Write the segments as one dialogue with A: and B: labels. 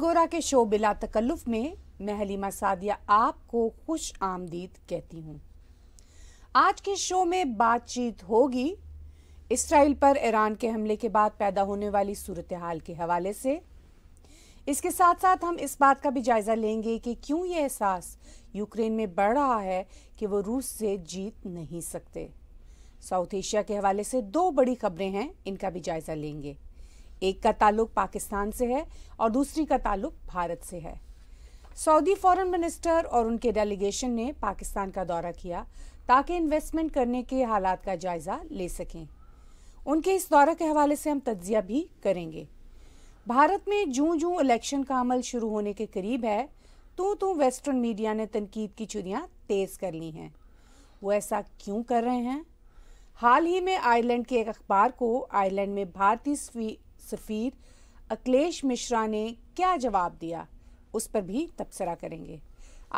A: गोरा के शो बिला तकल्लुफ में मैं हलीमा सादिया आपको खुश आमदीद कहती हूँ आज के शो में बातचीत होगी इसराइल पर ईरान के हमले के बाद पैदा होने वाली सूरत हाल के हवाले से इसके साथ साथ हम इस बात का भी जायज़ा लेंगे कि क्यों ये एहसास यूक्रेन में बढ़ रहा है कि वो रूस से जीत नहीं सकते साउथ एशिया के हवाले से दो बड़ी खबरें हैं इनका भी जायज़ा लेंगे एक का ताल्लुक पाकिस्तान से है और दूसरी का ताल्लुक भारत से है सऊदी फॉरेन मिनिस्टर और उनके डेलीगेशन ने पाकिस्तान का दौरा किया ताकि इन्वेस्टमेंट करने के हालात का जायजा ले सकें उनके इस दौरे के हवाले से हम तजिया भी करेंगे भारत में जूं जूं इलेक्शन का अमल शुरू होने के करीब है तो तो वेस्टर्न मीडिया ने तनकीद की चुनियाँ तेज़ कर ली हैं वो ऐसा क्यों कर रहे हैं हाल ही में आयरलैंड के एक अखबार को आयरलैंड में भारतीय सफ़ीर अखिलेश मिश्रा ने क्या जवाब दिया उस पर भी तबसरा करेंगे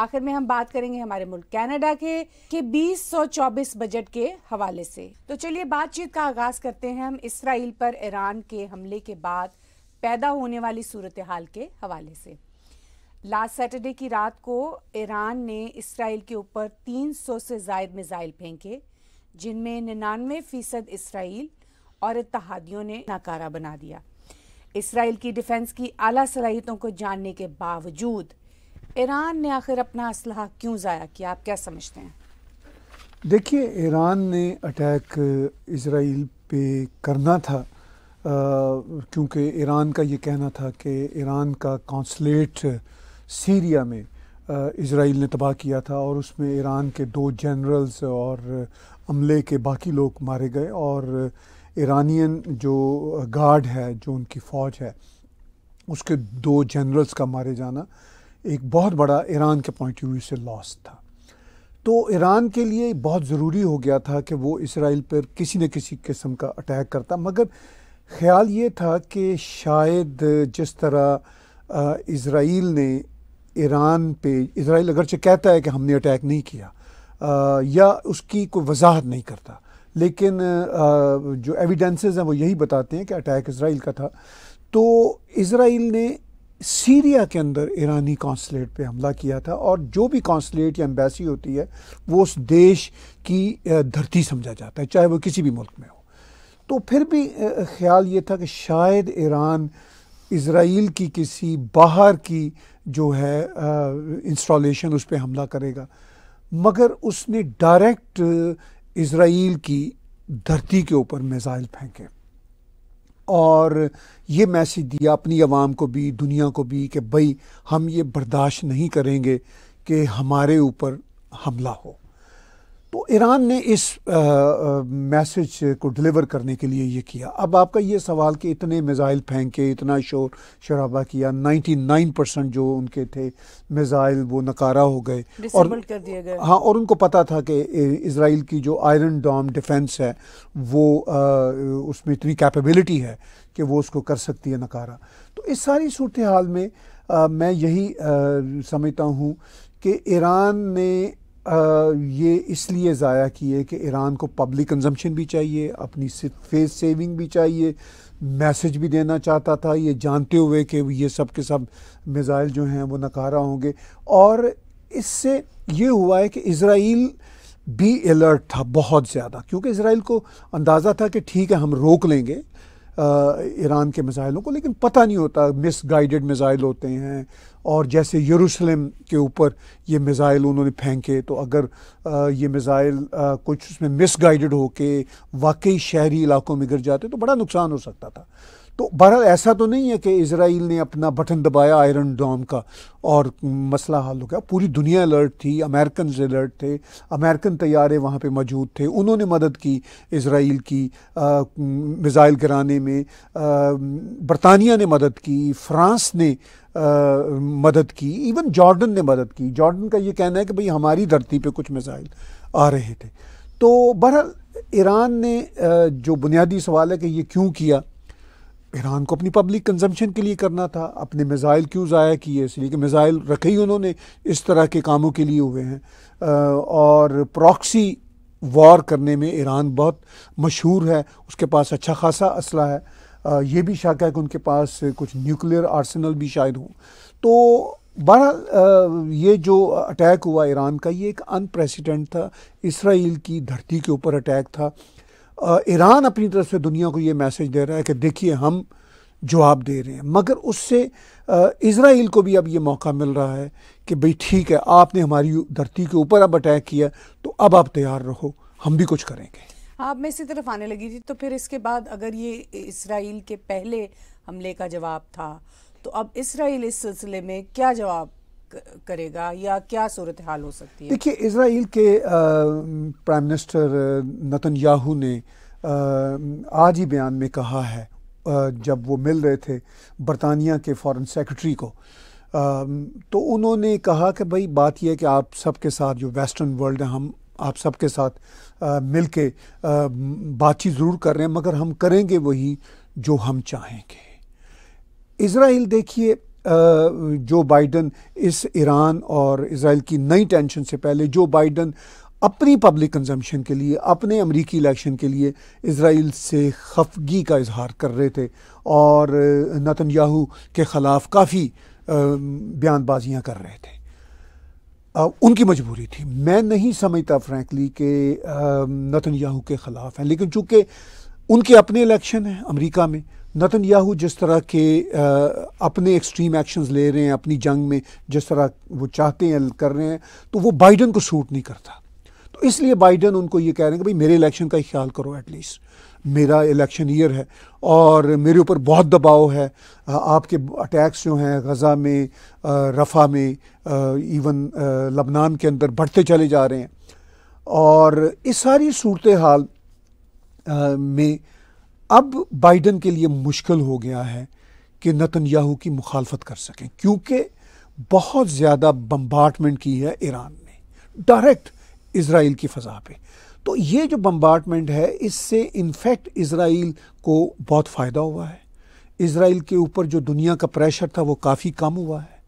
A: आखिर में हम बात करेंगे हमारे मुल्क कनाडा के के 2024 बजट के हवाले से तो चलिए बातचीत का आगाज करते हैं हम इसराइल पर ईरान के हमले के बाद पैदा होने वाली सूरत हाल के हवाले से लास्ट सैटरडे की रात को ईरान ने इसराइल के ऊपर 300 से जायद मिज़ाइल फेंके जिनमें निन्यानवे फ़ीसद इसराइल और इतिहादियों ने नाकारा बना दिया इसराइल की डिफेंस की आला सलाहियतों को जानने के बावजूद ईरान ने आखिर अपना असलाह क्यों ज़ाया किया आप क्या समझते हैं
B: देखिए ईरान ने अटैक इसराइल पे करना था क्योंकि ईरान का ये कहना था कि ईरान का कौंसलेट सीरिया में इसराइल ने तबाह किया था और उसमें ईरान के दो जनरल्स और अमले के बाकी लोग मारे गए और ईरानियन जो गार्ड है जो उनकी फ़ौज है उसके दो जनरल्स का मारे जाना एक बहुत बड़ा ईरान के पॉइंट ऑफ व्यू से लॉस था तो ईरान के लिए बहुत ज़रूरी हो गया था कि वो इसराइल पर किसी न किसी किस्म का अटैक करता मगर ख्याल ये था कि शायद जिस तरह इसराइल ने ईरान पे इसराइल अगरचे कहता है कि हमने अटैक नहीं किया आ, या उसकी कोई वजाहत नहीं करता लेकिन जो एविडेंसेस हैं वो यही बताते हैं कि अटैक इसराइल का था तो इसराइल ने सीरिया के अंदर ईरानी कौंसलेट पे हमला किया था और जो भी कौंसलेट या एम्बेसी होती है वो उस देश की धरती समझा जाता है चाहे वो किसी भी मुल्क में हो तो फिर भी ख्याल ये था कि शायद ईरान इसराइल की किसी बाहर की जो है इंस्टॉलेशन उस पर हमला करेगा मगर उसने डायरेक्ट इसराइल की धरती के ऊपर मिज़ाइल फेंके और ये मैसेज दिया अपनी आवाम को भी दुनिया को भी कि भाई हम ये बर्दाश्त नहीं करेंगे कि हमारे ऊपर हमला हो तो ईरान ने इस मैसेज को डिलीवर करने के लिए ये किया अब आपका ये सवाल कि इतने मिज़ाइल फेंके इतना शोर शराबा किया 99 परसेंट जो उनके थे मिज़ाइल वो नकारा हो गए और कर गए हाँ और उनको पता था कि इसराइल की जो आयरन डॉम डिफेंस है वो आ, उसमें इतनी कैपेबिलिटी है कि वो उसको कर सकती है नकारा तो इस सारी सूरत हाल में आ, मैं यही आ, समझता हूँ कि ईरान ने ये इसलिए ज़ाया किए कि ईरान को पब्लिक कंजम्पशन भी चाहिए अपनी फेस सेविंग भी चाहिए मैसेज भी देना चाहता था ये जानते हुए कि ये सब के सब मिज़ाइल जो हैं वो नकारा होंगे और इससे ये हुआ है कि इसराइल भी अलर्ट था बहुत ज़्यादा क्योंकि इसराइल को अंदाज़ा था कि ठीक है हम रोक लेंगे ईरान के मिज़ाइलों को लेकिन पता नहीं होता मिस गाइडेड मिज़ाइल होते हैं और जैसे यरूशलेम के ऊपर ये मिसाइल उन्होंने फेंके तो अगर आ, ये मिसाइल कुछ उसमें मिस गाइडेड होके वाकई शहरी इलाकों में गिर जाते तो बड़ा नुकसान हो सकता था तो बहरहाल ऐसा तो नहीं है कि इसराइल ने अपना बटन दबाया आयरन डॉम का और मसला हल हो गया पूरी दुनिया अलर्ट थी अमेरिकन अलर्ट थे अमेरिकन तैयारे वहाँ पे मौजूद थे उन्होंने मदद की इसराइल की मिज़ाइल गिराने में बरतानिया ने मदद की फ्रांस ने आ, मदद की इवन जॉर्डन ने मदद की जॉर्डन का ये कहना है कि भाई हमारी धरती पर कुछ मिज़ाइल आ रहे थे तो बहरहाल ईरान ने जो बुनियादी सवाल है कि ये क्यों किया ईरान को अपनी पब्लिक कंजम्पशन के लिए करना था अपने मिज़ाइल क्यों ज़ाया किए इसलिए कि मिज़ाइल रखे ही उन्होंने इस तरह के कामों के लिए हुए हैं और प्रॉक्सी वॉर करने में ईरान बहुत मशहूर है उसके पास अच्छा खासा असला है ये भी शक है कि उनके पास कुछ न्यूक्लियर आर्सेनल भी शायद हो तो बहरहाल ये जो अटैक हुआ ईरान का ये एक अनप्रेसिडेंट था इसराइल की धरती के ऊपर अटैक था ईरान अपनी तरफ से दुनिया को ये मैसेज दे रहा है कि देखिए हम जवाब दे रहे हैं मगर उससे इसराइल को भी अब ये मौका मिल रहा है कि भाई ठीक है आपने हमारी धरती के ऊपर अब अटैक किया तो अब आप तैयार रहो हम भी कुछ करेंगे
A: आप मैं इसी तरफ आने लगी थी तो फिर इसके बाद अगर ये इसराइल के पहले हमले का जवाब था तो अब इसराइल इस सिलसिले में क्या जवाब करेगा या क्या सूरत हाल हो सकती है देखिए
B: इसराइल के प्राइम मिनिस्टर नतन याहू ने आज ही बयान में कहा है जब वो मिल रहे थे बरतानिया के फॉरेन सेक्रेटरी को तो उन्होंने कहा कि भाई बात यह है कि आप सबके साथ जो वेस्टर्न वर्ल्ड है हम आप सबके साथ मिल के बातचीत ज़रूर कर रहे हैं मगर हम करेंगे वही जो हम चाहेंगे इसराइल देखिए जो बाइडन इस ईरान और इसराइल की नई टेंशन से पहले जो बाइडन अपनी पब्लिक कंजम्पशन के लिए अपने अमरीकी इलेक्शन के लिए इसराइल से खफगी का इजहार कर रहे थे और नतन याहू के ख़िलाफ़ काफ़ी बयानबाजियाँ कर रहे थे उनकी मजबूरी थी मैं नहीं समझता फ्रैंकली कि नतन याहू के ख़िलाफ़ हैं लेकिन चूंकि उनके अपने इलेक्शन हैं अमरीका में नतन याहू जिस तरह के आ, अपने एक्सट्रीम एक्शंस ले रहे हैं अपनी जंग में जिस तरह वो चाहते हैं कर रहे हैं तो वो बाइडन को सूट नहीं करता तो इसलिए बाइडन उनको ये कह रहे हैं कि भाई मेरे इलेक्शन का ही ख्याल करो एटलीस्ट मेरा इलेक्शन ईयर है और मेरे ऊपर बहुत दबाव है आपके अटैक्स जो हैं गज़ा में रफ़ा में इवन लबनान के अंदर बढ़ते चले जा रहे हैं और इस सारी सूरत हाल में अब बाइडन के लिए मुश्किल हो गया है कि नतनयाहू की मुखालफत कर सकें क्योंकि बहुत ज़्यादा बम्बार्टमेंट की है ईरान ने डायरेक्ट इसराइल की फ़जा पे तो ये जो बम्बार्टमेंट है इससे इनफैक्ट इसराइल को बहुत फ़ायदा हुआ है इसराइल के ऊपर जो दुनिया का प्रेशर था वो काफ़ी कम हुआ है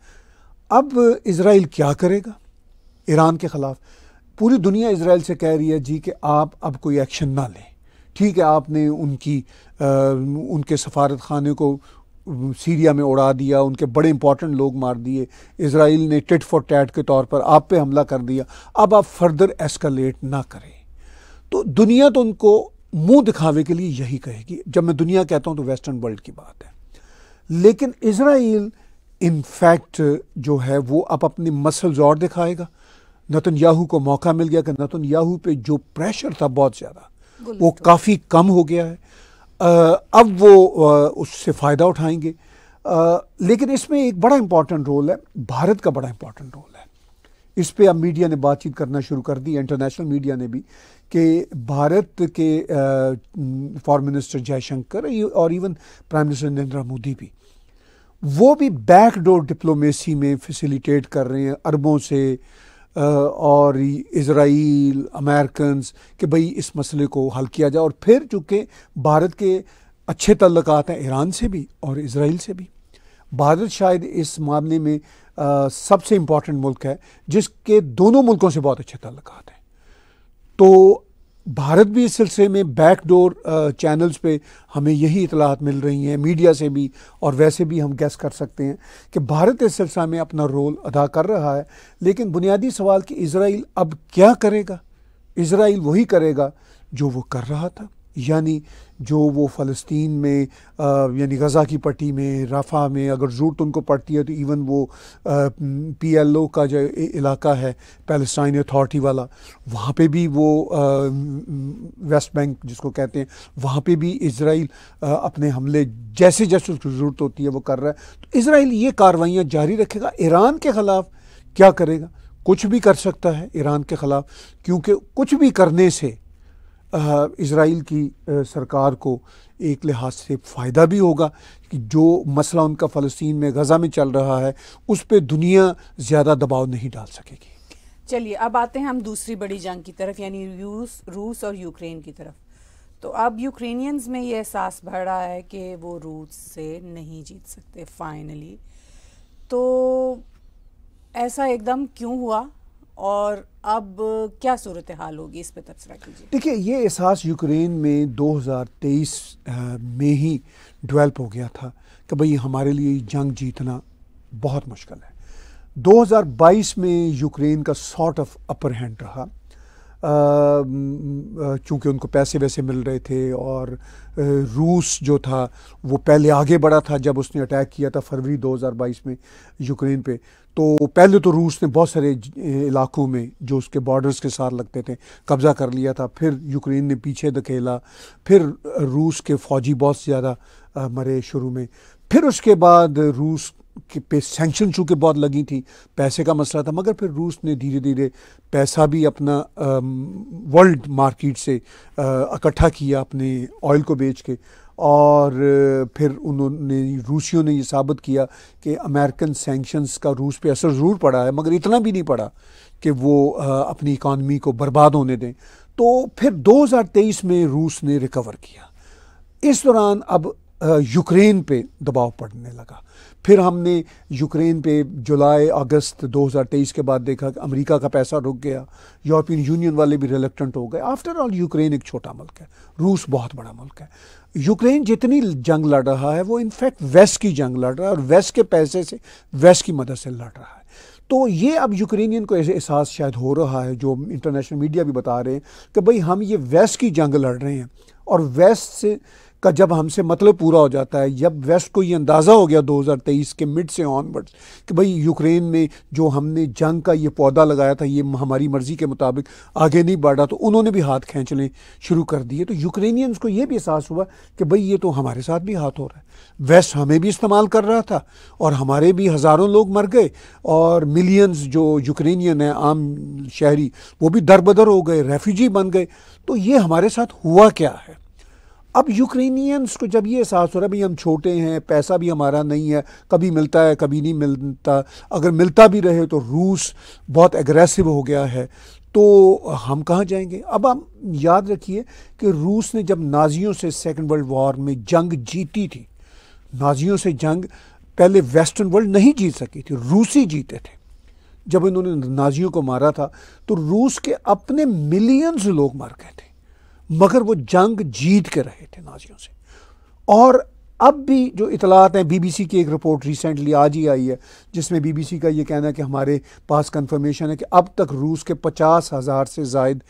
B: अब इसराइल क्या करेगा ईरान के ख़िलाफ़ पूरी दुनिया इसराइल से कह रही है जी कि आप अब कोई एक्शन ना लें ठीक है आपने उनकी आ, उनके सफारत खाने को सीरिया में उड़ा दिया उनके बड़े इंपॉर्टेंट लोग मार दिए इसराइल ने टिट फॉर टैट के तौर पर आप पे हमला कर दिया अब आप फर्दर एस्कलेट ना करें तो दुनिया तो उनको मुंह दिखावे के लिए यही कहेगी जब मैं दुनिया कहता हूं तो वेस्टर्न वर्ल्ड की बात है लेकिन इसराइल इनफैक्ट जो है वो अब अपने मसल्स और दिखाएगा नतन याहू को मौका मिल गया कि नतन याहू पे जो प्रेशर था बहुत ज़्यादा वो काफ़ी कम हो गया है अब वो उससे फ़ायदा उठाएंगे लेकिन इसमें एक बड़ा इम्पॉर्टेंट रोल है भारत का बड़ा इम्पॉर्टेंट रोल है इस पर अब मीडिया ने बातचीत करना शुरू कर दी इंटरनेशनल मीडिया ने भी कि भारत के फॉरेन मिनिस्टर जयशंकर और even prime minister Narendra Modi भी वो भी बैकडोर डिप्लोमेसी में फैसिलिटेट कर रहे हैं अरबों से और इसराइल अमेरिकन कि भाई इस मसले को हल किया जाए और फिर चूँकि भारत के अच्छे तल्लक हैं ईरान से भी और इसराइल से भी भारत शायद इस मामले में सबसे इम्पॉर्टेंट मुल्क है जिसके दोनों मुल्कों से बहुत अच्छे तल्लक हैं तो भारत भी इस सिलसिले में बैक डोर चैनल्स पे हमें यही इतलाहत मिल रही हैं मीडिया से भी और वैसे भी हम गैस कर सकते हैं कि भारत इस सिलसिला में अपना रोल अदा कर रहा है लेकिन बुनियादी सवाल कि इसराइल अब क्या करेगा इसराइल वही करेगा जो वो कर रहा था यानी जो वो फ़लस्तीन में यानी गज़ा की पट्टी में रफ़ा में अगर ज़रूरत उनको पड़ती है तो इवन वो पी एल ओ का जो इलाका है पैलस्टाइन अथॉरटी वाला वहाँ पर भी वो आ, वेस्ट बैंक जिसको कहते हैं वहाँ पर भी इसराइल अपने हमले जैसे जैसे उसको ज़रूरत होती है वो कर रहा है तो इसराइल ये कार्रवाइयाँ जारी रखेगा ईरान के ख़िलाफ़ क्या करेगा कुछ भी कर सकता है ईरान के ख़िलाफ़ क्योंकि कुछ भी करने से इसराइल की सरकार को एक लिहाज से फ़ायदा भी होगा कि जो मसला उनका फ़लस्तीन में गज़ा में चल रहा है उस पर दुनिया ज़्यादा दबाव नहीं डाल सकेगी
A: चलिए अब आते हैं हम दूसरी बड़ी जंग की तरफ यानी रूस रूस और यूक्रेन की तरफ तो अब यूक्रेनियंस में ये एहसास बढ़ रहा है कि वो रूस से नहीं जीत सकते फाइनली तो ऐसा एकदम क्यों हुआ और अब क्या सूरत हाल होगी इस पर तबसरा कीजिए
B: देखिए ये एहसास यूक्रेन में 2023 में ही डेवलप हो गया था कि भाई हमारे लिए जंग जीतना बहुत मुश्किल है 2022 में यूक्रेन का सॉर्ट ऑफ अपर हैंड रहा चूँकि उनको पैसे वैसे मिल रहे थे और रूस जो था वो पहले आगे बढ़ा था जब उसने अटैक किया था फरवरी 2022 में यूक्रेन पे तो पहले तो रूस ने बहुत सारे इलाकों में जो उसके बॉर्डर्स के साथ लगते थे कब्ज़ा कर लिया था फिर यूक्रेन ने पीछे धकेला फिर रूस के फ़ौजी बहुत ज़्यादा मरे शुरू में फिर उसके बाद रूस के पे सेंक्शन चूँकि बहुत लगी थी पैसे का मसला था मगर फिर रूस ने धीरे धीरे पैसा भी अपना वर्ल्ड मार्केट से इकट्ठा किया अपने ऑयल को बेच के और फिर उन्होंने रूसियों ने ये साबित किया कि अमेरिकन सेंक्शंस का रूस पे असर ज़रूर पड़ा है मगर इतना भी नहीं पड़ा कि वो अपनी इकानमी को बर्बाद होने दें तो फिर 2023 में रूस ने रिकवर किया इस दौरान अब यूक्रेन पे दबाव पड़ने लगा फिर हमने यूक्रेन पे जुलाई अगस्त 2023 के बाद देखा कि अमेरिका का पैसा रुक गया यूरोपियन यूनियन वाले भी रिलेक्टेंट हो गए आफ्टर ऑल यूक्रेन एक छोटा मुल्क है रूस बहुत बड़ा मुल्क है यूक्रेन जितनी जंग लड़ रहा है वो इनफैक्ट वेस्ट की जंग लड़ रहा है और वेस्ट के पैसे से वेस्ट की मदद से लड़ रहा है तो ये अब यूक्रेनियन को ऐसे एहसास शायद हो रहा है जो इंटरनेशनल मीडिया भी बता रहे हैं कि भाई हम ये वेस्ट की जंग लड़ रहे हैं और वेस्ट से का जब हमसे मतलब पूरा हो जाता है जब वेस्ट को ये अंदाज़ा हो गया 2023 के मिड से ऑनवर्ड्स कि भाई यूक्रेन में जो हमने जंग का ये पौधा लगाया था ये हमारी मर्ज़ी के मुताबिक आगे नहीं बढ़ा तो उन्होंने भी हाथ खींचने शुरू कर दिए तो यूक्रेनियंस को ये भी एहसास हुआ कि भाई ये तो हमारे साथ भी हाथ हो रहा है वेस्ट हमें भी इस्तेमाल कर रहा था और हमारे भी हज़ारों लोग मर गए और मिलियंस जो यूक्रेनियन हैं आम शहरी वो भी दर हो गए रेफ्यूजी बन गए तो ये हमारे साथ हुआ क्या है अब यूक्रेनियंस को जब ये एहसास हो रहा है भाई हम छोटे हैं पैसा भी हमारा नहीं है कभी मिलता है कभी नहीं मिलता अगर मिलता भी रहे तो रूस बहुत एग्रेसिव हो गया है तो हम कहाँ जाएंगे अब आप याद रखिए कि रूस ने जब नाजियों से सेकेंड वर्ल्ड वॉर में जंग जीती थी नाजियों से जंग पहले वेस्टर्न वर्ल्ड नहीं जीत सकी थी रूस ही जीते थे जब इन्होंने नाजियों को मारा था तो रूस के अपने मिलियंस लोग मर गए थे मगर वो जंग जीत के रहे थे नाजियों से और अब भी जो इतलात हैं बीबीसी की एक रिपोर्ट रिसेंटली आज ही आई है जिसमें बीबीसी का ये कहना है कि हमारे पास कंफर्मेशन है कि अब तक रूस के पचास हज़ार से जायद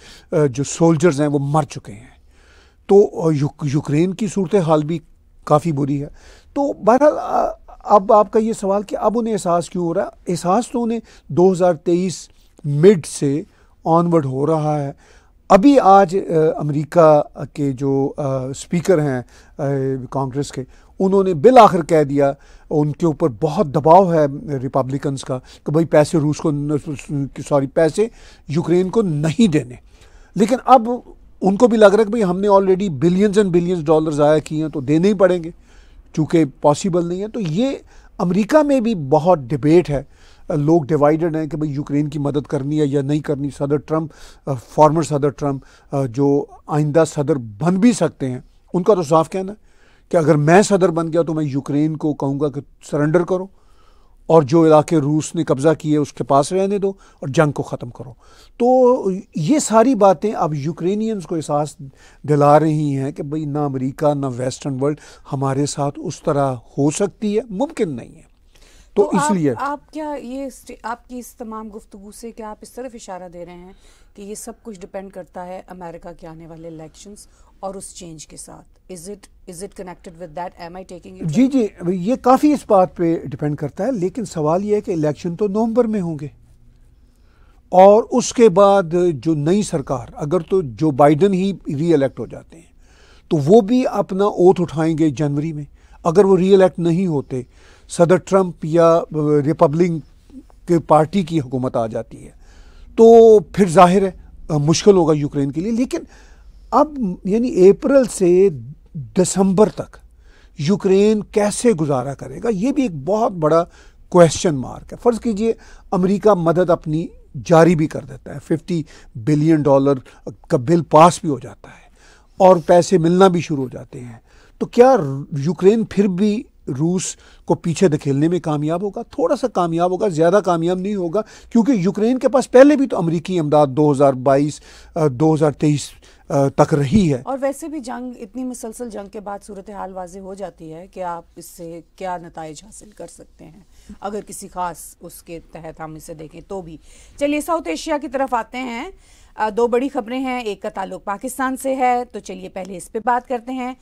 B: जो सोल्जर्स हैं वो मर चुके हैं तो युक, यूक्रेन की सूरत हाल भी काफ़ी बुरी है तो बहरहाल अब आपका ये सवाल कि अब उन्हें एहसास क्यों हो रहा है एहसास तो उन्हें दो मिड से ऑनवर्ड हो रहा है अभी आज अमेरिका के जो स्पीकर हैं कांग्रेस के उन्होंने बिल आखिर कह दिया उनके ऊपर बहुत दबाव है रिपब्लिकन्स का कि भाई पैसे रूस को सॉरी पैसे यूक्रेन को नहीं देने लेकिन अब उनको भी लग रहा है कि भाई हमने already billions and billions dollar ज़ाया किए हैं तो देने ही पड़ेंगे चूँकि पॉसिबल नहीं है तो ये अमेरिका में भी बहुत डिबेट है लोग डिवाइडेड हैं कि भाई यूक्रेन की मदद करनी है या नहीं करनी सदर ट्रम्प फॉर्मर सदर ट्रम्प जो आइंदा सदर बन भी सकते हैं उनका तो साफ कहना है कि अगर मैं सदर बन गया तो मैं यूक्रेन को कहूँगा कि सरेंडर करो और जो इलाके रूस ने कब्ज़ा किए उसके पास रहने दो और जंग को ख़त्म करो तो ये सारी बातें अब यूक्रेनियंस को एहसास दिला रही हैं कि भाई ना अमेरिका ना वेस्टर्न वर्ल्ड हमारे साथ उस तरह हो सकती है मुमकिन नहीं है
A: तो, तो इसलिए आप, आप क्या ये आपकी इस तमाम गुफ्तु से क्या आप इस तरफ इशारा दे रहे हैं कि ये सब कुछ डिपेंड करता है अमेरिका के आने वाले इलेक्शन और उस चेंज के साथ is it is it connected with that am I taking जी
B: जी ये काफ़ी इस बात पे डिपेंड करता है लेकिन सवाल ये है कि इलेक्शन तो नवंबर में होंगे और उसके बाद जो नई सरकार अगर तो जो बाइडन ही री इलेक्ट हो जाते हैं तो वो भी अपना ओथ उठाएंगे जनवरी में अगर वो री इलेक्ट नहीं होते सदर ट्रंप या रिपब्लिक के पार्टी की हुकूमत आ जाती है तो फिर जाहिर है मुश्किल होगा यूक्रेन के लिए लेकिन अब यानी अप्रैल से दिसंबर तक यूक्रेन कैसे गुजारा करेगा ये भी एक बहुत बड़ा क्वेश्चन मार्क है फ़र्ज़ कीजिए अमेरिका मदद अपनी जारी भी कर देता है फिफ्टी बिलियन डॉलर का बिल पास भी हो जाता है और पैसे मिलना भी शुरू हो जाते हैं तो क्या यूक्रेन फिर भी रूस को पीछे धकेलने में कामयाब होगा थोड़ा सा कामयाब होगा ज़्यादा कामयाब नहीं होगा क्योंकि यूक्रेन के पास पहले भी तो अमरीकी इमदाद 2022 2023 तक रही है
A: और वैसे भी जंग इतनी मुसलसल जंग के बाद सूरत हाल वाज हो जाती है कि आप इससे क्या नतज हासिल कर सकते हैं अगर किसी खास उसके तहत हम इसे देखें तो भी चलिए साउथ एशिया की तरफ आते हैं दो बड़ी खबरें हैं एक का ताल्लुक पाकिस्तान से है तो चलिए पहले इस पर बात करते हैं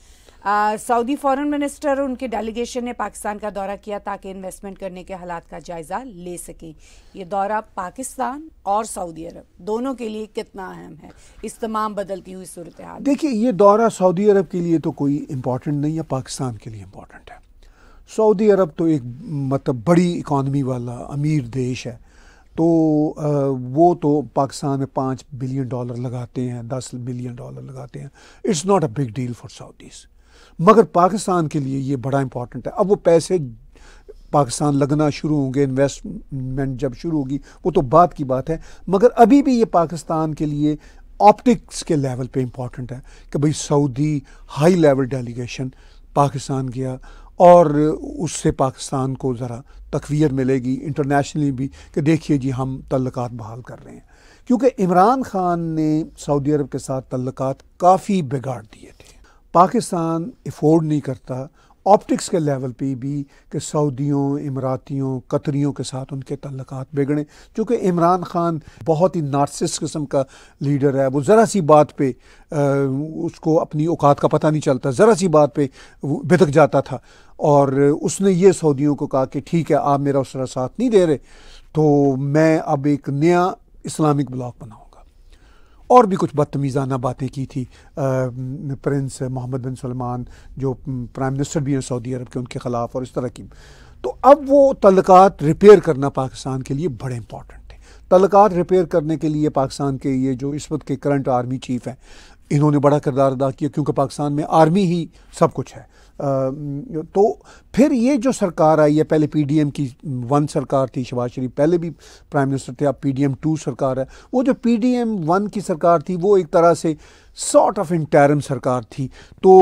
A: सऊदी फॉरेन मिनिस्टर और उनके डेलीगेशन ने पाकिस्तान का दौरा किया ताकि इन्वेस्टमेंट करने के हालात का जायजा ले सकें ये दौरा पाकिस्तान और सऊदी अरब दोनों के लिए कितना अहम है इस तमाम बदलती हुई सूरत हाल देखिए
B: ये दौरा सऊदी अरब के लिए तो कोई इम्पोर्टेंट नहीं है पाकिस्तान के लिए इम्पोर्टेंट है सऊदी अरब तो एक मतलब बड़ी इकॉनमी वाला अमीर देश है तो आ, वो तो पाकिस्तान में पाँच बिलियन डॉलर लगाते हैं दस बिलियन डॉलर लगाते हैं it's not a big deal for Saudis मगर पाकिस्तान के लिए ये बड़ा इंपॉर्टेंट है अब वो पैसे पाकिस्तान लगना शुरू होंगे इन्वेस्टमेंट जब शुरू होगी वो तो बात की बात है मगर अभी भी ये पाकिस्तान के लिए ऑप्टिक्स के लेवल पे इम्पॉर्टेंट है कि भाई Saudi high level delegation Pakistan गया और उससे पाकिस्तान को ज़रा तकवीर मिलेगी इंटरनेशनली भी कि देखिए जी हम तल्लक बहाल कर रहे हैं क्योंकि इमरान खान ने सऊदी अरब के साथ तल्लक काफ़ी बिगाड़ दिए थे पाकिस्तान अफोर्ड नहीं करता ऑप्टिक्स के लेवल पे भी कि सऊदियों इमरातियों कतरीयों के साथ उनके तल्लक बिगड़ें चूँकि इमरान ख़ान बहुत ही नार्सिस किस्म का लीडर है वो ज़रा सी बात पे आ, उसको अपनी औकात का पता नहीं चलता ज़रा सी बात पे बिदक जाता था और उसने ये सऊदियों को कहा कि ठीक है आप मेरा उस तरह साथ नहीं दे रहे तो मैं अब एक नया इस्लामिक ब्लॉक बनाऊँ और भी कुछ बदतमीज़ाना बातें की थी प्रिंस मोहम्मद बिन सलमान जो प्राइम मिनिस्टर भी हैं सऊदी अरब के उनके ख़िलाफ़ और इस तरह की तो अब वो तलक़ात रिपेयर करना पाकिस्तान के लिए बड़े इंपॉर्टेंट है तलक़ात रिपेयर करने के लिए पाकिस्तान के ये जो इस वक्त के करंट आर्मी चीफ़ हैं इन्होंने बड़ा किरदार अदा किया क्योंकि पाकिस्तान में आर्मी ही सब कुछ है तो फिर ये जो सरकार आई है पहले पीडीएम की वन सरकार थी शबाज शरीफ पहले भी प्राइम मिनिस्टर थे अब पीडीएम टू सरकार है वो जो पीडीएम वन की सरकार थी वो एक तरह से सॉर्ट ऑफ इंटरम सरकार थी तो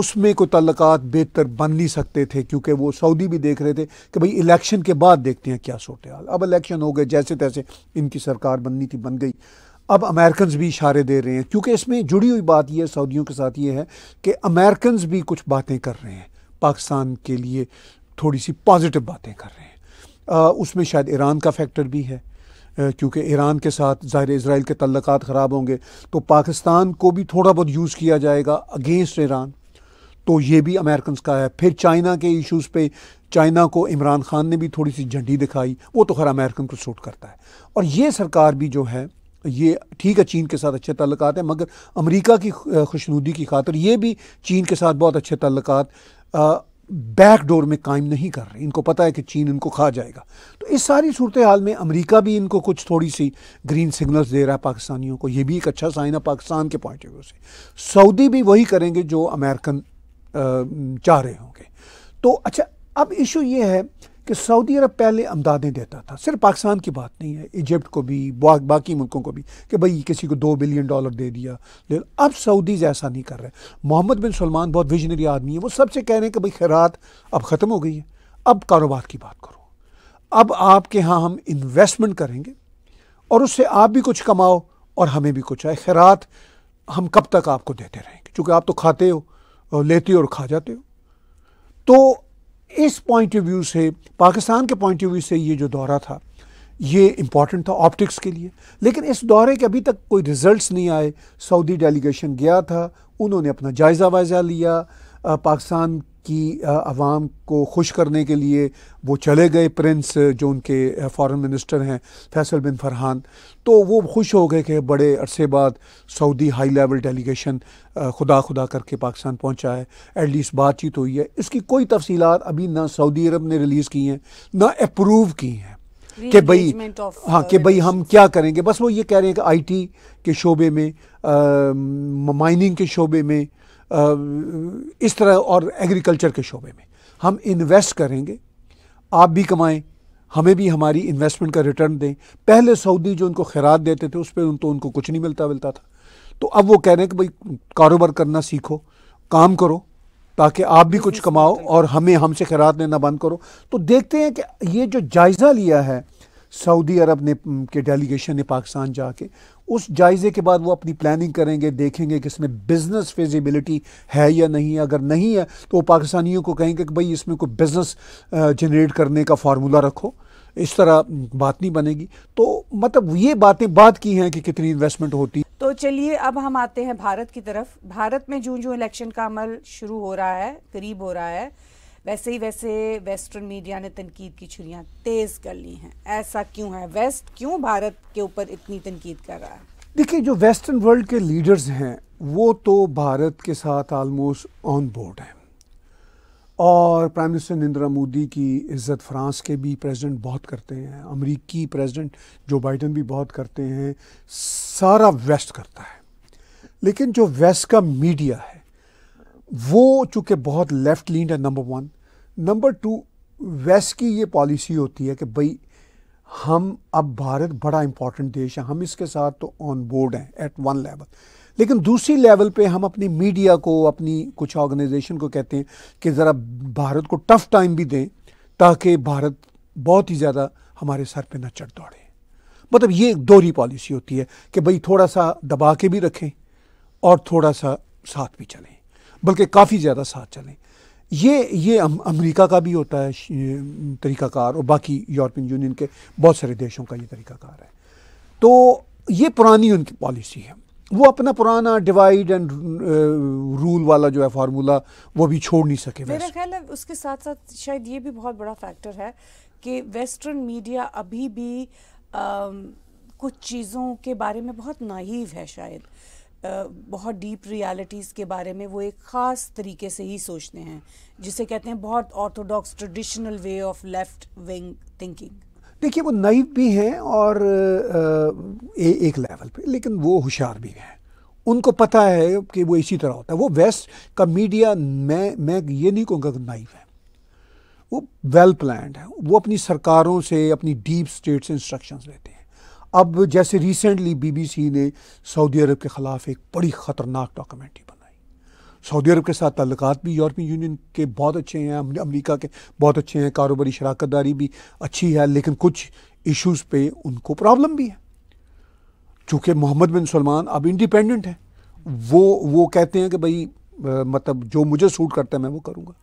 B: उसमें कोई तल्लक बेहतर बन नहीं सकते थे क्योंकि वो सऊदी भी देख रहे थे कि भाई इलेक्शन के बाद देखते हैं क्या सूरत हाल अब इलेक्शन हो गए जैसे तैसे इनकी सरकार बननी थी बन गई अब अमेरिकन भी इशारे दे रहे हैं क्योंकि इसमें जुड़ी हुई बात यह सऊदियों के साथ ये है कि अमेरिकन भी कुछ बातें कर रहे हैं पाकिस्तान के लिए थोड़ी सी पॉजिटिव बातें कर रहे हैं आ, उसमें शायद ईरान का फैक्टर भी है क्योंकि ईरान के साथ ज़ाहिर इसराइल के तल्लक ख़राब होंगे तो पाकिस्तान को भी थोड़ा बहुत यूज़ किया जाएगा अगेंस्ट ईरान तो ये भी अमेरिकन का है फिर चाइना के इश्यूज़ पे चाइना को इमरान खान ने भी थोड़ी सी झंडी दिखाई वो तो खैर अमेरिकन को सूट करता है और ये सरकार भी जो है ये ठीक है चीन के साथ अच्छे तल्लक हैं मगर अमरीका की खुशनुदी की खातर ये भी चीन के साथ बहुत अच्छे तल्लक बैक डोर में कायम नहीं कर रहे इनको पता है कि चीन इनको खा जाएगा तो इस सारी सूरत हाल में अमेरिका भी इनको कुछ थोड़ी सी ग्रीन सिग्नल्स दे रहा है पाकिस्तानियों को ये भी एक अच्छा साइन है पाकिस्तान के पॉइंट ऑफ व्यू से सऊदी भी वही करेंगे जो अमेरिकन चाह रहे होंगे तो अच्छा अब इशू ये है कि सऊदी अरब पहले अमदादें देता था सिर्फ पाकिस्तान की बात नहीं है इजिप्ट को भी बाकी मुल्कों को भी कि भाई किसी को दो बिलियन डॉलर दे दिया लेकिन अब सऊदीज ऐसा नहीं कर रहे मोहम्मद बिन सलमान बहुत विजनरी आदमी है वो सबसे कह रहे हैं कि भाई खैरात अब ख़त्म हो गई है अब कारोबार की बात करो अब आपके यहाँ हम इन्वेस्टमेंट करेंगे और उससे आप भी कुछ कमाओ और हमें भी कुछ आए खैरात हम कब तक आपको देते रहेंगे चूँकि आप तो खाते हो लेते हो और खा जाते हो तो इस पॉइंट ऑफ व्यू से पाकिस्तान के पॉइंट ऑफ व्यू से ये जो दौरा था ये इम्पॉर्टेंट था ऑप्टिक्स के लिए लेकिन इस दौरे के अभी तक कोई रिजल्ट्स नहीं आए सऊदी डेलीगेशन गया था उन्होंने अपना जायज़ा वायजा लिया पाकिस्तान कि आवाम को खुश करने के लिए वो चले गए प्रिंस जो उनके फॉरेन मिनिस्टर हैं फैसल बिन फरहान तो वो खुश हो गए कि बड़े अरसे बाद सऊदी हाई लेवल डेलीगेशन खुदा खुदा करके पाकिस्तान पहुंचा है एटलीस्ट बातचीत हुई है इसकी कोई तफसीलात अभी ना सऊदी अरब ने रिलीज़ की हैं ना अप्रूव की हैं कि भाई हाँ कि uh, भाई हम क्या करेंगे बस वो ये कह रहे हैं कि आईटी के शोबे में माइनिंग के शोबे में इस तरह और एग्रीकल्चर के शोबे में हम इन्वेस्ट करेंगे आप भी कमाएं हमें भी हमारी इन्वेस्टमेंट का रिटर्न दें पहले सऊदी जो उनको खैरात देते थे उस पर उन तो उनको कुछ नहीं मिलता मिलता था तो अब वो कह रहे हैं कि भाई कारोबार करना सीखो काम करो ताकि आप भी कुछ कमाओ और हमें हमसे खैरात लेना बंद करो तो देखते हैं कि ये जो जायज़ा लिया है सऊदी अरब ने के डेलीगेशन ने पाकिस्तान जाके उस जायज़े के बाद वो अपनी प्लानिंग करेंगे देखेंगे कि इसमें बिज़नेस फिजिबिलिटी है या नहीं है अगर नहीं है तो वो पाकिस्तानियों को कहेंगे कि भाई इसमें कोई बिज़नेस जनरेट करने का फार्मूला रखो इस तरह बात नहीं बनेगी तो मतलब ये बातें बात की हैं कि कितनी इन्वेस्टमेंट होती
A: तो चलिए अब हम आते हैं भारत की तरफ भारत में जो जो इलेक्शन का अमल शुरू हो रहा है करीब हो रहा है वैसे ही वैसे वेस्टर्न मीडिया ने तनकीद की छुरियाँ तेज़ कर ली हैं ऐसा क्यों है वेस्ट क्यों भारत के ऊपर इतनी तनकीद कर रहा है
B: देखिए जो वेस्टर्न वर्ल्ड के लीडर्स हैं वो तो भारत के साथ आलमोस्ट ऑन बोर्ड हैं और प्राइम मिनिस्टर नरेंद्र मोदी की इज़्ज़त फ्रांस के भी प्रेसिडेंट बहुत करते हैं अमरीकी प्रेसिडेंट जो बाइडन भी बहुत करते हैं सारा वेस्ट करता है लेकिन जो वेस्ट का मीडिया है वो चूँकि बहुत लेफ़्ट लीड है number one number two west की ये पॉलिसी होती है कि भाई हम अब भारत बड़ा इम्पॉर्टेंट देश है हम इसके साथ तो ऑन बोर्ड हैं एट वन लेवल लेकिन दूसरी लेवल पे हम अपनी मीडिया को अपनी कुछ ऑर्गेनाइजेशन को कहते हैं कि ज़रा भारत को टफ़ टाइम भी दें ताकि भारत बहुत ही ज़्यादा हमारे सर पे ना चढ़ दौड़े मतलब ये एक दोहरी पॉलिसी होती है कि भाई थोड़ा सा दबा के भी रखें और थोड़ा सा साथ भी चलें बल्कि काफ़ी ज़्यादा साथ चलें ये ये अमेरिका का भी होता है तरीक़ाकार और बाकी यूरोपियन यूनियन के बहुत सारे देशों का ये तरीक़ाकार है तो ये पुरानी उनकी पॉलिसी है वो अपना पुराना डिवाइड एंड रूल वाला जो है फार्मूला वो भी छोड़ नहीं सके मेरा
A: ख्याल है उसके साथ साथ शायद ये भी बहुत बड़ा फैक्टर है कि वेस्टर्न मीडिया अभी भी आ, कुछ चीज़ों के बारे में बहुत नाइव है शायद बहुत डीप रियलिटीज़ के बारे में वो एक ख़ास तरीके से ही सोचते हैं जिसे कहते हैं बहुत orthodox traditional way of left wing thinking
B: देखिए वो नाइव भी हैं और ए, एक लेवल पे लेकिन वो होशियार भी हैं उनको पता है कि वो इसी तरह होता है वो वेस्ट का मीडिया मैं मैं ये नहीं कहूँगा कि नाइव है वो वेल प्लान है वो अपनी सरकारों से अपनी डीप स्टेट से इंस्ट्रक्शंस लेते हैं अब जैसे रिसेंटली बीबीसी ने सऊदी अरब के ख़िलाफ़ एक बड़ी ख़तरनाक डॉक्यूमेंट्री बनाई सऊदी अरब के साथ ताल्लुक भी यूरोपीय यूनियन के बहुत अच्छे हैं अमेरिका के बहुत अच्छे हैं कारोबारी शराकत दारी भी अच्छी है लेकिन कुछ इश्यूज़ पे उनको प्रॉब्लम भी है चूँकि मोहम्मद बिन सलमान अब इंडिपेंडेंट हैं वो वो कहते हैं कि भाई मतलब जो मुझे सूट करता है मैं वो करूँगा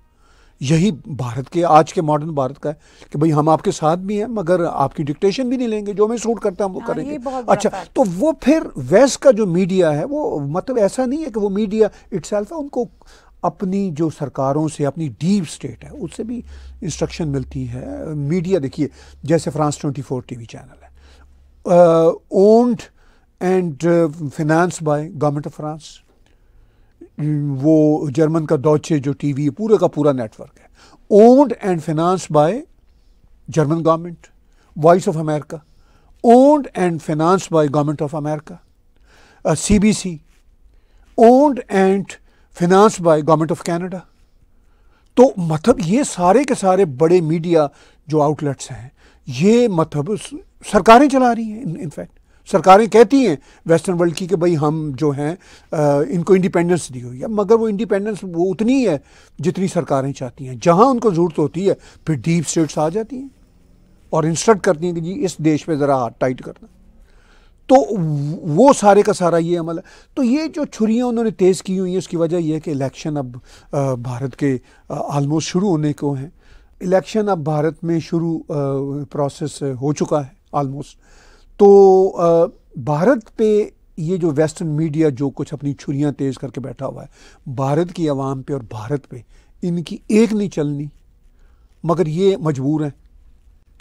B: यही भारत के आज के मॉडर्न भारत का है कि भाई हम आपके साथ भी हैं मगर आपकी डिक्टेशन भी नहीं लेंगे जो हमें सूट करता है हम वो हाँ, करेंगे अच्छा तो वो फिर वेस्ट का जो मीडिया है वो मतलब ऐसा नहीं है कि वो मीडिया इट्स है उनको अपनी जो सरकारों से अपनी डीप स्टेट है उससे भी इंस्ट्रक्शन मिलती है मीडिया देखिए जैसे France twenty four T channel है owned and finance by government of France वो जर्मन का दौचे जो टीवी पूरे का पूरा नेटवर्क है owned and finance by German government voice of America owned and finance by government of America C B C owned and finance by government of Canada तो मतलब ये सारे के सारे बड़े मीडिया जो आउटलेट्स हैं ये मतलब सरकारें चला रही हैं इनफैक्ट सरकारें कहती हैं वेस्टर्न वर्ल्ड की कि भाई हम जो हैं इनको इंडिपेंडेंस दी हुई है मगर वो इंडिपेंडेंस वो उतनी ही है जितनी सरकारें चाहती हैं जहाँ उनको ज़रूरत होती है फिर डीप स्टेट्स आ जाती हैं और इंस्ट्रक्ट करती हैं कि जी इस देश पे ज़रा हाथ टाइट करना तो वो सारे का सारा ये अमल है तो ये जो छुरियाँ उन्होंने तेज़ की हुई हैं उसकी वजह यह है कि इलेक्शन अब भारत के आलमोस्ट शुरू होने को हैं इलेक्शन अब भारत में शुरू प्रोसेस हो चुका है आलमोस्ट तो भारत पे ये जो वेस्टर्न मीडिया जो कुछ अपनी छुरियां तेज करके बैठा हुआ है भारत की आवाम पे और भारत पे इनकी एक नहीं चलनी मगर ये मजबूर हैं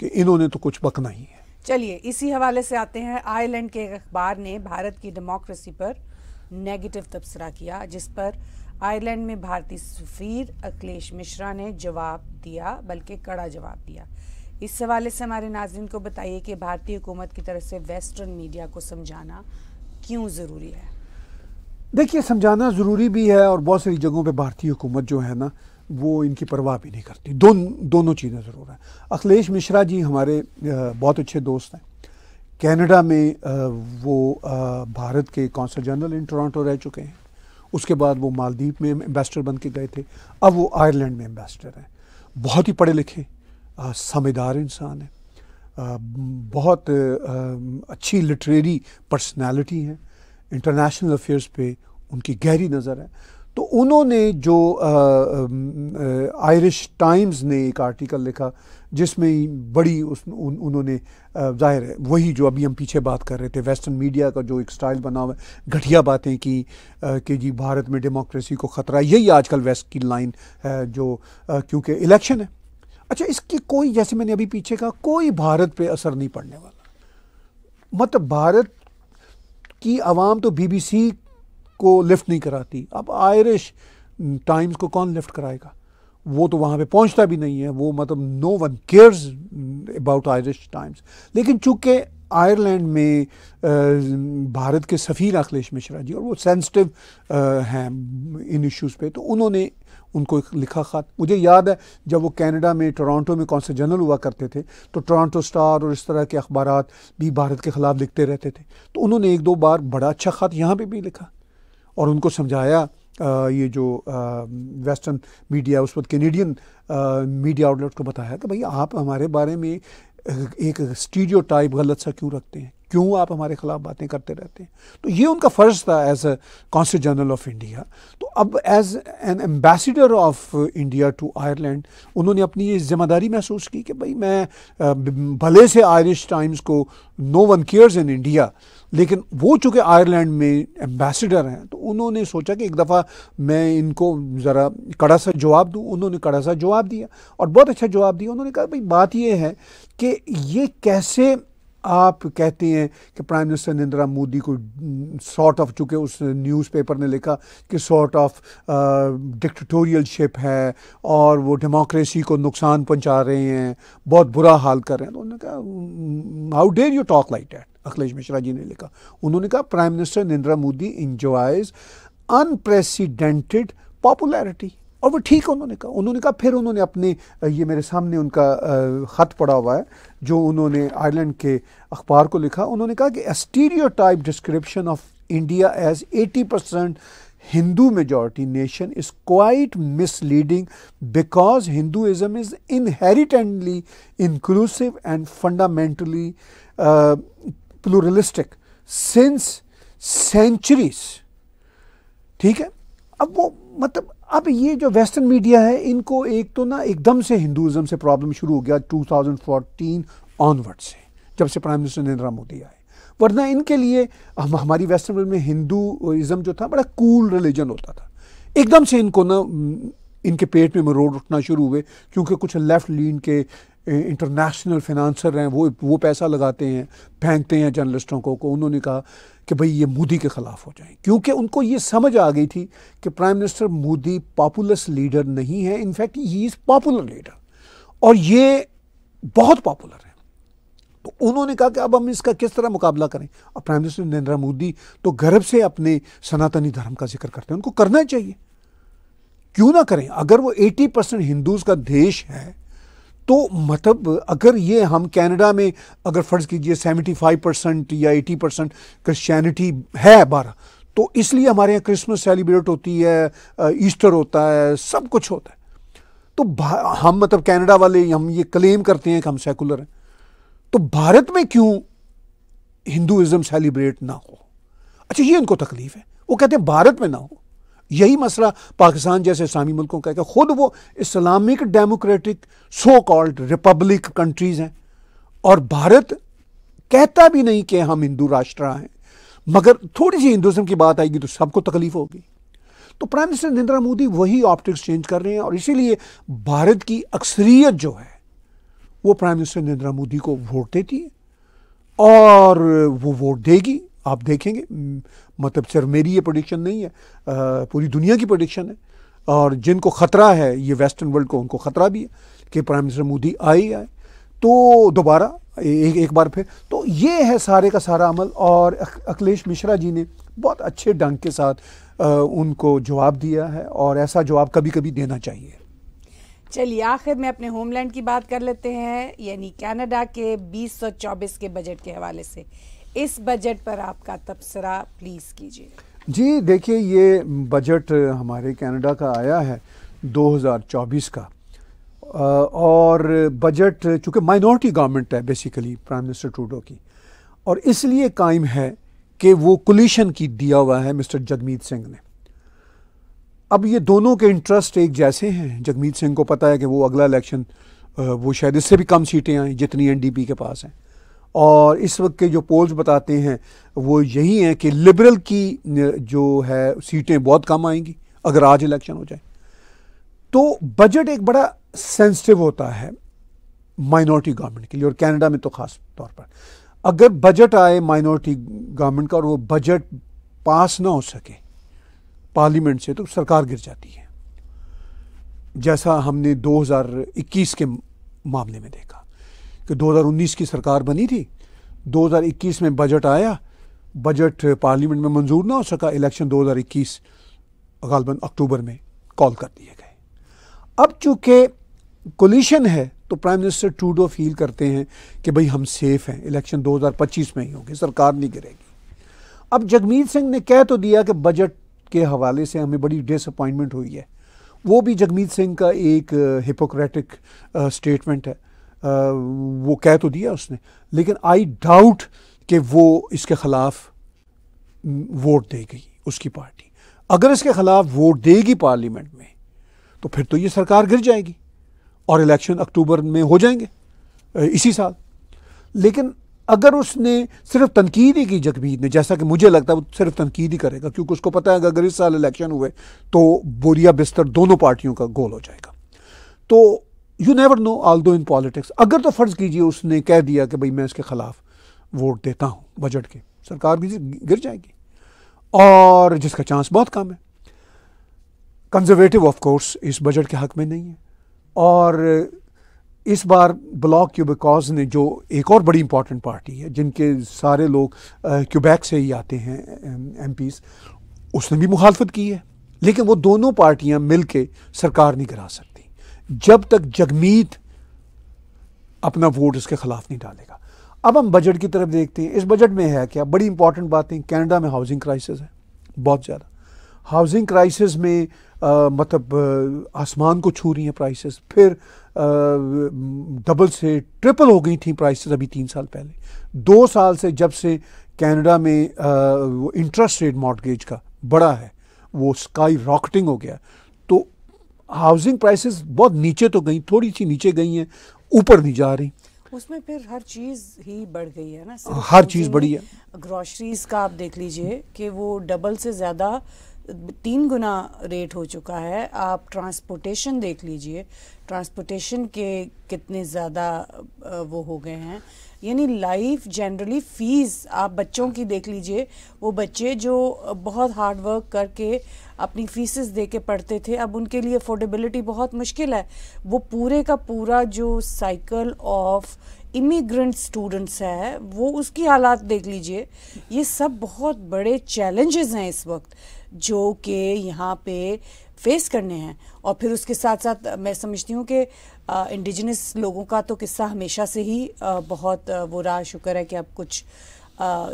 B: कि इन्होंने तो कुछ बकना ही है
A: चलिए इसी हवाले से आते हैं आयरलैंड के एक अखबार ने भारत की डेमोक्रेसी पर नेगेटिव तबसरा किया जिस पर आयरलैंड में भारतीय सफ़ीर अखिलेश मिश्रा ने जवाब दिया बल्कि कड़ा जवाब दिया इस हवाले से हमारे नाजरन को बताइए कि भारतीय हुकूमत की तरफ से वेस्टर्न मीडिया को समझाना क्यों ज़रूरी है
B: देखिए समझाना ज़रूरी भी है और बहुत सारी जगहों पर भारतीय हुकूमत जो है ना वो इनकी परवाह भी नहीं करती दोन, दोनों चीज़ें ज़रूर हैं अखिलेश मिश्रा जी हमारे बहुत अच्छे दोस्त हैं कैनेडा में वो भारत के कौंसल जनरल इन टोरंटो रह चुके हैं उसके बाद वो मालदीप में एम्बेसडर बन के गए थे अब वो आयरलैंड में एम्बेसडर हैं बहुत ही पढ़े लिखे समझदार इंसान है बहुत अच्छी लिटरेरी पर्सनालिटी हैं इंटरनेशनल अफेयर्स पे उनकी गहरी नज़र है तो उन्होंने जो आयरिश टाइम्स ने एक आर्टिकल लिखा जिसमें बड़ी उस उन, उन्होंने जाहिर है वही जो अभी हम पीछे बात कर रहे थे वेस्टर्न मीडिया का जो एक स्टाइल बना हुआ है घटिया बातें की कि जी भारत में डेमोक्रेसी को ख़तरा यही आजकल वेस्ट की लाइन है जो क्योंकि इलेक्शन है अच्छा इसकी कोई जैसे मैंने अभी पीछे कहा कोई भारत पे असर नहीं पड़ने वाला मतलब भारत की आवाम तो बीबीसी को लिफ्ट नहीं कराती अब आयरिश टाइम्स को कौन लिफ्ट कराएगा वो तो वहाँ पे पहुँचता भी नहीं है वो मतलब no one cares about Irish Times लेकिन चूंकि आयरलैंड में भारत के सफ़ीर अखिलेश मिश्रा जी और वो सेंसिटिव हैं इन इश्यूज़ पे तो उन्होंने उनको एक लिखा ख़त मुझे याद है जब वो कनाडा में टोरंटो में कौन से जर्नल हुआ करते थे तो टोरंटो स्टार और इस तरह के अखबार भी भारत के ख़िलाफ़ लिखते रहते थे तो उन्होंने एक दो बार बड़ा अच्छा ख़त यहाँ पर भी लिखा और उनको समझाया आ, ये जो वेस्टर्न मीडिया उस वक्त कैनेडियन मीडिया आउटलेट को बताया कि तो भाई आप हमारे बारे में एक स्टीडियो टाइप गलत सा क्यों रखते हैं क्यों आप हमारे ख़िलाफ़ बातें करते रहते हैं तो ये उनका फ़र्ज़ था as a consul general of India तो अब as an ambassador of India to Ireland उन्होंने अपनी ये जिम्मेदारी महसूस की कि भाई मैं भले से आयरिश टाइम्स को no one cares in India लेकिन वो चूँकि आयरलैंड में एम्बेसडर हैं तो उन्होंने सोचा कि एक दफ़ा मैं इनको ज़रा कड़ा सा जवाब दूँ उन्होंने कड़ा सा जवाब दिया और बहुत अच्छा जवाब दिया उन्होंने कहा भाई बात यह है कि ये कैसे आप कहते हैं कि प्राइम मिनिस्टर नरेंद्र मोदी को सॉर्ट ऑफ चूँकि उस न्यूज़पेपर ने लिखा कि सॉर्ट ऑफ डिक्टटोरियल शिप है और वो डेमोक्रेसी को नुकसान पहुंचा रहे हैं बहुत बुरा हाल कर रहे हैं तो उन्होंने कहा how dare you talk like that Akhilesh Mishra ji ने लिखा उन्होंने कहा prime minister Narendra Modi enjoys unprecedented popularity और वो ठीक है उन्होंने कहा उन्होंने कहा फिर उन्होंने अपने ये मेरे सामने उनका uh, ख़त पड़ा हुआ है जो उन्होंने आयरलैंड के अखबार को लिखा उन्होंने कहा कि stereotype description of India as 80 percent Hindu majority nation is quite misleading because Hinduism is inherently inclusive and fundamentally pluralistic since centuries ठीक है अब वो मतलब अब ये जो वेस्टर्न मीडिया है इनको एक तो ना एकदम से हिंदुज़म से प्रॉब्लम शुरू हो गया 2014 ऑनवर्ड से जब से प्राइम मिनिस्टर नरेंद्र मोदी आए वरना इनके लिए हम हमारी वेस्टर्न वर्ल्ड में हिंदूज़म जो था बड़ा कूल रिलीजन होता था एकदम से इनको ना इनके पेट में मरोड़ उठना शुरू हुए क्योंकि कुछ लेफ्ट लीन के इंटरनेशनल फिनांसर हैं वो वो पैसा लगाते हैं फेंकते हैं जर्नलिस्टों को को उन्होंने कहा कि भाई ये मोदी के ख़िलाफ़ हो जाएं क्योंकि उनको ये समझ आ गई थी कि prime minister Modi populous leader नहीं है in fact he is popular leader और ये बहुत पॉपुलर है तो उन्होंने कहा कि अब हम इसका किस तरह मुकाबला करें और प्राइम मिनिस्टर नरेंद्र मोदी तो गर्व से अपने सनातनी धर्म का जिक्र करते हैं उनको करना चाहिए क्यों ना करें अगर वो 80 परसेंट हिंदूज़ का देश है तो मतलब अगर ये हम कनाडा में अगर फ़र्ज़ कीजिए 75 परसेंट या 80 परसेंट क्रिश्चियनिटी है बारह तो इसलिए हमारे यहाँ क्रिसमस सेलिब्रेट होती है ईस्टर होता है सब कुछ होता है तो हम मतलब कनाडा वाले हम ये क्लेम करते हैं कि हम सेकुलर हैं तो भारत में क्यों हिंदुज़म सेलिब्रेट ना हो अच्छा ये उनको तकलीफ़ है वो कहते हैं भारत में ना हो यही मसला पाकिस्तान जैसे इस्लामी मुल्कों का है कि ख़ुद वो Islamic democratic so called republic countries हैं और भारत कहता भी नहीं कि हम हिंदू राष्ट्र हैं मगर थोड़ी सी हिंदुज़म की बात आएगी तो सबको तकलीफ़ होगी तो प्राइम मिनिस्टर नरेंद्र मोदी वही ऑप्टिक्स चेंज कर रहे हैं और इसीलिए भारत की अक्सरियत जो है वो प्राइम मिनिस्टर नरेंद्र मोदी को वोट देती है और वो वोट देगी आप देखेंगे मतलब सिर्फ मेरी ये प्रोडिक्शन नहीं है आ, पूरी दुनिया की प्रोडिक्शन है और जिनको ख़तरा है ये वेस्टर्न वर्ल्ड को उनको ख़तरा भी है कि प्राइम मिनिस्टर मोदी आए आए तो दोबारा एक एक बार फिर तो ये है सारे का सारा अमल और अखिलेश मिश्रा जी ने बहुत अच्छे ढंग के साथ आ, उनको जवाब दिया है और ऐसा जवाब कभी कभी देना चाहिए
A: चलिए आखिर में अपने होमलैंड की बात कर लेते हैं यानी कनाडा के 2024 के बजट के हवाले से इस बजट पर आपका तबसरा प्लीज़ कीजिए
B: जी देखिए ये बजट हमारे कनाडा का आया है 2024 का और बजट चूँकि माइनॉरिटी गवर्नमेंट है बेसिकली प्राइम मिनिस्टर टूडो की और इसलिए कायम है कि वो कुलिशन की दिया हुआ है मिस्टर जगमीत सिंह ने अब ये दोनों के इंटरेस्ट एक जैसे हैं जगमीत सिंह को पता है कि वो अगला इलेक्शन वो शायद इससे भी कम सीटें आएँ जितनी एनडीपी के पास हैं और इस वक्त के जो पोल्स बताते हैं वो यही हैं कि लिबरल की जो है सीटें बहुत कम आएंगी अगर आज इलेक्शन हो जाए तो बजट एक बड़ा सेंसिटिव होता है माइनॉरिटी गवर्नमेंट के लिए और कनाडा में तो ख़ास तौर पर अगर बजट आए माइनॉरिटी गवर्नमेंट का और वो बजट पास ना हो सके पार्लियामेंट से तो सरकार गिर जाती है जैसा हमने 2021 के मामले में देखा कि 2019 की सरकार बनी थी 2021 में बजट आया बजट पार्लियामेंट में मंजूर ना हो सका इलेक्शन 2021 गालबन अक्टूबर में कॉल कर दिए गए अब चूंकि कोलिशन है तो प्राइम मिनिस्टर टूडो फील करते हैं कि भाई हम सेफ हैं इलेक्शन 2025 में ही होंगे सरकार नहीं गिरेगी अब जगमीत सिंह ने कह तो दिया कि बजट के हवाले से हमें बड़ी डिसअपॉइंटमेंट हुई है वो भी जगमीत सिंह का एक हिपोक्रेटिक uh, स्टेटमेंट uh, है वो कह तो दिया उसने लेकिन आई डाउट कि वो इसके ख़िलाफ़ वोट देगी उसकी पार्टी अगर इसके ख़िलाफ़ वोट देगी पार्लियामेंट में तो फिर तो ये सरकार गिर जाएगी और इलेक्शन अक्टूबर में हो जाएंगे इसी साल लेकिन अगर उसने सिर्फ तनकीद ही की जगबीर ने जैसा कि मुझे लगता है वो सिर्फ तनकीद ही करेगा क्योंकि उसको पता है अगर इस साल इलेक्शन हुए तो बोरिया बिस्तर दोनों पार्टियों का गोल हो जाएगा तो यू नेवर नो आल दो इन पॉलिटिक्स अगर तो फ़र्ज़ कीजिए उसने कह दिया कि भाई मैं इसके ख़िलाफ़ वोट देता हूँ बजट के सरकार गिर जाएगी और जिसका चांस बहुत कम है कंजर्वेटिव ऑफ कोर्स इस बजट के हक में नहीं है और इस बार ब्लॉक क्यूबिकॉज ने जो एक और बड़ी इंपॉर्टेंट पार्टी है जिनके सारे लोग क्यूबैक से ही आते हैं एम उसने भी मुखालफत की है लेकिन वो दोनों पार्टियां मिल के सरकार नहीं करा सकती जब तक जगमीत अपना वोट इसके खिलाफ नहीं डालेगा अब हम बजट की तरफ देखते हैं इस बजट में है क्या बड़ी इंपॉर्टेंट बातें कनाडा में हाउसिंग क्राइसिस है बहुत ज़्यादा हाउसिंग क्राइसिस में आ, मतलब आसमान को छू रही हैं प्राइसेस फिर आ, डबल से ट्रिपल हो गई थी प्राइसेस अभी तीन साल पहले दो साल से जब से कनाडा में इंटरेस्ट रेट मॉडगेज का बड़ा है वो स्काई रॉकेटिंग हो गया हाउसिंग प्राइसेस बहुत नीचे तो गई थोड़ी सी नीचे गई हैं ऊपर नहीं जा रही
A: उसमें फिर हर चीज ही बढ़ गई है ना हर चीज बढ़ी है ग्रोसरीज का आप देख लीजिए कि वो डबल से ज्यादा तीन गुना रेट हो चुका है आप ट्रांसपोर्टेशन देख लीजिए ट्रांसपोर्टेशन के कितने ज़्यादा वो हो गए हैं यानी लाइफ जनरली फ़ीस आप बच्चों की देख लीजिए वो बच्चे जो बहुत हार्ड वर्क करके अपनी फीसेस दे के पढ़ते थे अब उनके लिए अफोर्डेबिलिटी बहुत मुश्किल है वो पूरे का पूरा जो साइकिल ऑफ इमिग्रेंट स्टूडेंट्स है वो उसकी हालात देख लीजिए ये सब बहुत बड़े चैलेंजेस हैं इस वक्त जो कि यहाँ पे फेस करने हैं और फिर उसके साथ साथ मैं समझती हूँ कि इंडिजिनस लोगों का तो किस्सा हमेशा से ही आ, बहुत आ, वो रहा शुक्र है कि अब कुछ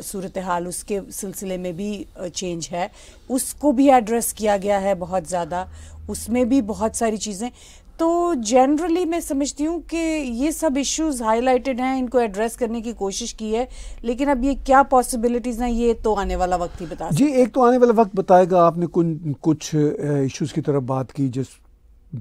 A: सूरत हाल उसके सिलसिले में भी चेंज है उसको भी एड्रेस किया गया है बहुत ज़्यादा उसमें भी बहुत सारी चीज़ें तो जनरली मैं समझती हूँ कि ये सब इश्यूज हाईलाइटेड हैं इनको एड्रेस करने की कोशिश की है लेकिन अब ये क्या पॉसिबिलिटीज़ हैं ये तो आने वाला वक्त ही बता जी एक
B: तो आने वाला वक्त बताएगा आपने कुछ कुछ इश्यूज़ की तरफ बात की जिस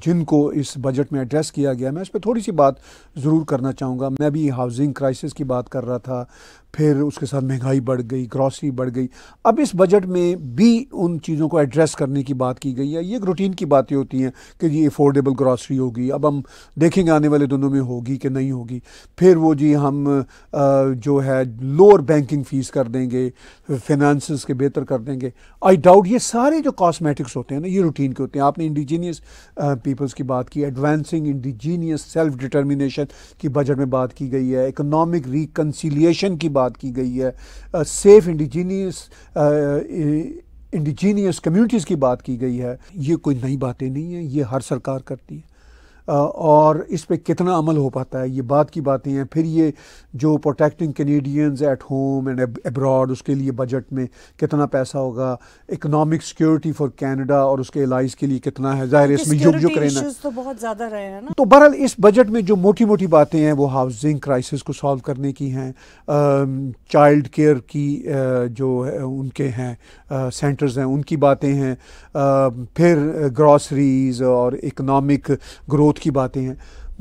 B: जिनको इस बजट में एड्रेस किया गया मैं इस पर थोड़ी सी बात ज़रूर करना चाहूँगा मैं भी हाउसिंग क्राइसिस की बात कर रहा था फिर उसके साथ महंगाई बढ़ गई ग्रॉसरी बढ़ गई अब इस बजट में भी उन चीज़ों को एड्रेस करने की बात की गई है ये एक रूटीन की बातें होती हैं कि जी अफोर्डेबल ग्रॉसरी होगी अब हम देखेंगे आने वाले दोनों में होगी कि नहीं होगी फिर वो जी हम जो है लोअर बैंकिंग फ़ीस कर देंगे फिनंस के बेहतर कर देंगे आई डाउट ये सारे जो कॉस्मेटिक्स होते हैं ना ये रूटीन के होते हैं आपने इंडिजीनियस पीपल्स की बात की एडवांसिंग इंडिजीनियस सेल्फ डिटर्मिनेशन की बजट में बात की गई है इकोनॉमिक रिकनसिलियेशन की बात बात की गई है सेफ़ इंडिजीनियस इंडिजीनियस कम्युनिटीज़ की बात की गई है ये कोई नई बातें नहीं है ये हर सरकार करती है और इस पर कितना अमल हो पाता है ये बात की बातें हैं फिर ये जो protecting Canadians at home and abroad उसके लिए बजट में कितना पैसा होगा इकोनॉमिक सिक्योरिटी फॉर कनाडा और उसके एलाइज के लिए कितना है जाहिर इसमें युग युग रहना
A: तो बहुत ज़्यादा रहे हैं ना
B: तो बहरहाल इस बजट में जो मोटी मोटी बातें हैं वो हाउसिंग क्राइसिस को सॉल्व करने की हैं चाइल्ड केयर की जो उनके हैं सेंटर्स हैं उनकी बातें हैं फिर ग्रॉसरीज और इकनॉमिक ग्रोथ ग्रोथ की बातें हैं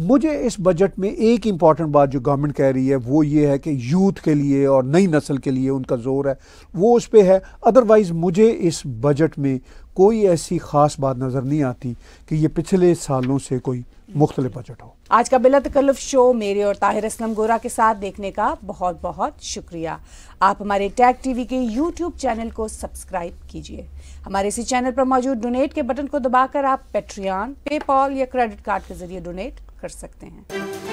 B: मुझे इस बजट में एक इम्पॉर्टेंट बात जो गवर्नमेंट कह रही है वो ये है कि यूथ के लिए और नई नस्ल के लिए उनका जोर है वो उस पर है अदरवाइज़ मुझे इस बजट में कोई ऐसी ख़ास बात नज़र नहीं आती कि ये पिछले सालों से कोई मुख्तलिफ बजट हो
A: आज का बिला तकल्लुफ शो मेरे और ताहिर असलम गोरा के साथ देखने का बहुत बहुत शुक्रिया आप हमारे टैग टीवी के यूट्यूब चैनल को सब्सक्राइब कीजिए हमारे इसी चैनल पर मौजूद डोनेट के बटन को दबाकर आप पेट्रियन पेपॉल या क्रेडिट कार्ड के जरिए डोनेट कर सकते हैं